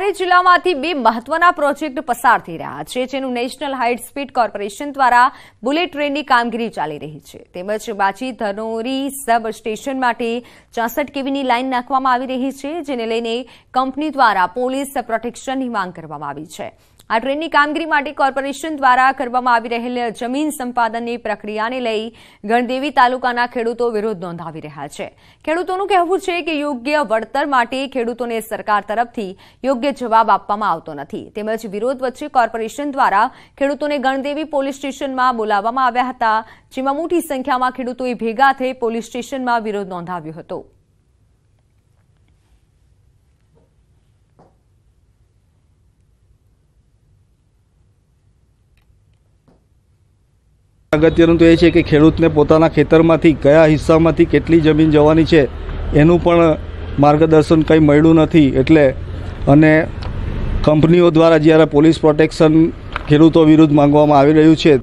ત્યારે જિલ્લામાંથી બે મહત્વના પ્રોજેક્ટ પસાર થઈ રહ્યા છે જેનું નેશનલ હાઇટ સ્પીડ કોર્પોરેશન દ્વારા બુલેટ ટ્રેનની કામગીરી ચાલી રહી છે તેમજ બાચી ધનોરી સબ સ્ટેશન માટે ચોસઠ કેવીની લાઇન નાખવામાં આવી રહી છે જેને લઈને કંપની દ્વારા પોલીસ પ્રોટેક્શનની માંગ કરવામાં આવી છે આ ટ્રેનની કામગીરી માટે કોર્પોરેશન દ્વારા કરવામાં આવી રહેલ જમીન સંપાદનની પ્રક્રિયાને લઈ ગણદેવી તાલુકાના ખેડૂતો વિરોધ નોંધાવી રહ્યા છે ખેડૂતોનું કહેવું છે કે યોગ્ય વળતર માટે ખેડૂતોને સરકાર તરફથી યોગ્ય જવાબ આપવામાં આવતો નથી તેમજ વિરોધ વચ્ચે કોર્પોરેશન દ્વારા ખેડૂતોને ગણદેવી પોલીસ સ્ટેશનમાં બોલાવવામાં આવ્યા હતા જેમાં મોટી સંખ્યામાં ખેડૂતોએ ભેગા થઈ પોલીસ સ્ટેશનમાં વિરોધ નોંધાવ્યો હતો અગત્યનું તો એ છે કે ખેડૂતને પોતાના ખેતરમાંથી કયા હિસ્સામાંથી કેટલી જમીન જવાની છે એનું પણ માર્ગદર્શન કંઈ મળ્યું નથી એટલે અને કંપનીઓ દ્વારા જ્યારે પોલીસ પ્રોટેક્શન ખેડૂતો વિરુદ્ધ માંગવામાં આવી રહ્યું છે